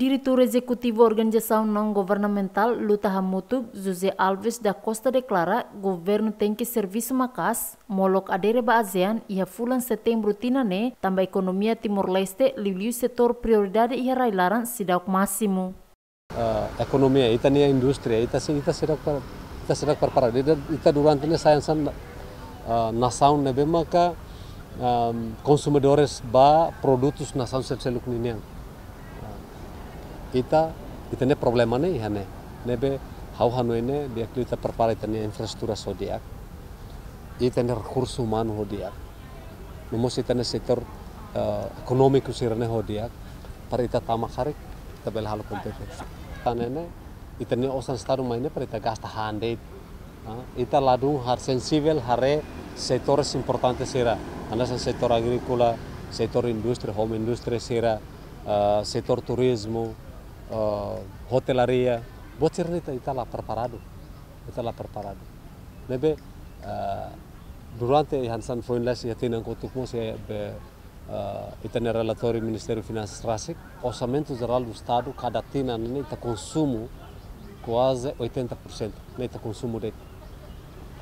diretor executivo organização não governamental Luta Hamutu, José Alves da Costa declara governo tem que uma macas, molok adere ba ASEAN ia fulan setembro tinane, também economia Timor-Leste liliu setor prioridade ia railaran sidauk máximo. Uh, economia, ita nia industria, ita sing ita sidak par, ita sidak par para, ita, ita durante nia sayang san uh, nasaun nebe maka um, consumidores ba produtos nasaun niniang ita itene problema ne hane nebe hau hanu ene biakli ita perpara infrastruktur infrastruktura sodiak itene rekurs humano hodiak nomos itene sektor uh, eh, ekonomi kusirane hodiak par ita tamakarik tabel halu kontete tanene itene osan staru maine par ita gasta hande ah, ita ladu har sensibel hare importante sira era sen sektor agrikula sektor industri home industri sira, uh, eh, sektor turismo Hotelaria, eh, hotelaria, cerita está lah preparado, está lah preparado. Nabe, uh, durante Hansan ya ia kau contumo se be uh, eh, itane relatório Ministério Finanças Trasic, orçamento geral do Estado cada tina neta konsumu quase 80% konsumu consumo de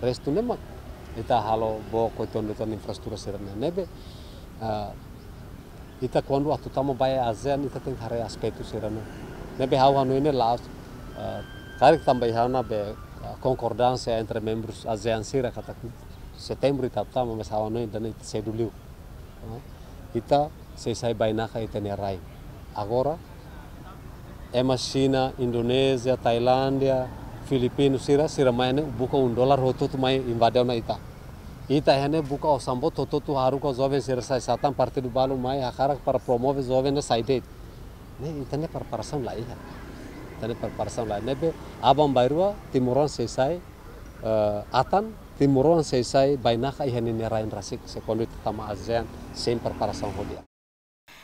resto nema ita halo bo koiton de infrastruktur infraestrutura serana nebe uh, ita quando atutamo bae azen ita tem hare aspecto serana Laos Nebeha ah, também qarigtanbayhana be concordância entre membros ASEAN-Sira kataku setembro itaptama tá, mas hawanuindana seduliu ita se é? tá, seisai bainaka itanerai agora é mais China, Indonésia, Tailândia, Filipinas, Sira, Sira mais né, buca um dólar roto tu mais invadiu na Ita. Ita é né buca o sambot roto tu haru com jovens Sira sai satan tá, partido balu mais a cara para promover os jovens na saída. ne itane preparasan lai ha itane preparasan lai ne be abam bairua timuron sesai eh, atan timuron sesai bainaka ihanin nerain rasik sekondu tama azean sem preparasan hodia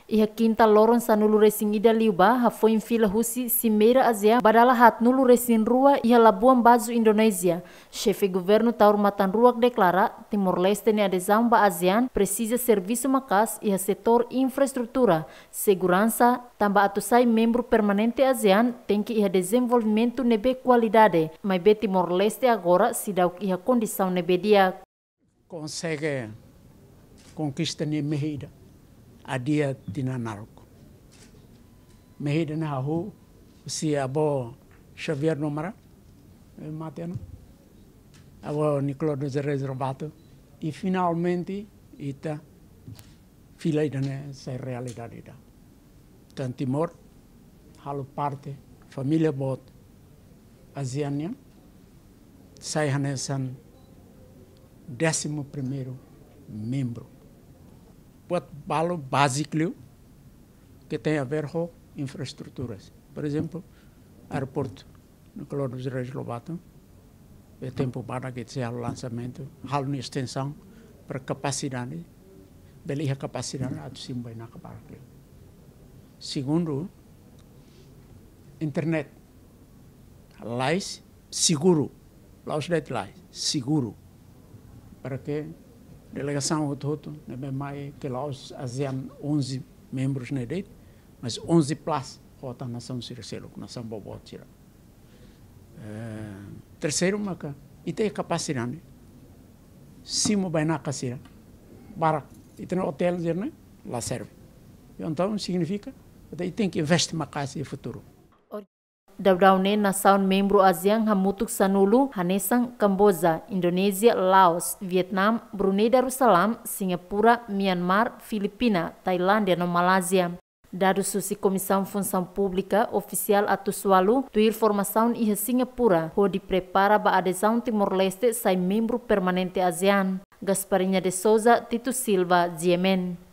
e a quinta loron sa nulu resin ida liuba ha foi em fila rusi cimeira azia badala hat nulu resin rua e a labuan bazu Indonésia. Chefe governo Taur Matan Ruak declara Timor-Leste ne adesão ba ASEAN precisa serviço macas e a setor infraestrutura, segurança, tamba atusai membro permanente ASEAN tem que ir desenvolvimento nebe qualidade, mas be Timor-Leste agora se dá que a condição nebe dia. Consegue conquista ne medida a dia tina narco. Mehida na hu si abo Xavier Numara, eh, mateno, abo Nicolau dos Reis Robato e finalmente ita filha idane se realidade da. Tan Timor, halo parte família bot asiania sai hanesan décimo primeiro membro Portbalo básico que tem a ver com infraestruturas. Por exemplo, aeroporto, no calor dos Reis Lobato, é tempo para que seja o lançamento, há uma extensão para capacidade, beleza capacidade, a Simba na capacidade. Segundo, internet. lais seguro, lá os seguro, para que Delegação Rototo, né, mais que lá os ASEAN 11 membros na mas 11 plus rota nação Circelo, nação Bobo tira. Eh, terceiro, maca, e tem capacidade, Simo bem na caseira, barak, e tem hotel, né? Lá serve. Então, significa, tem que investir uma casa assim, e futuro. na nasaun membro ASEAN hamutuk sanulu hanesang Kamboja, Indonesia, Laos, Vietnam, Brunei Darussalam, Singapura, Myanmar, Filipina, Thailand dan Malaysia. Dari susi Comissão publika ofisial atau atusualu tuir formasaun ihe Singapura, di prepara ba saun Timor-Leste sai membro permanente ASEAN. Gasparinha de Souza, Tito Silva, Yemen.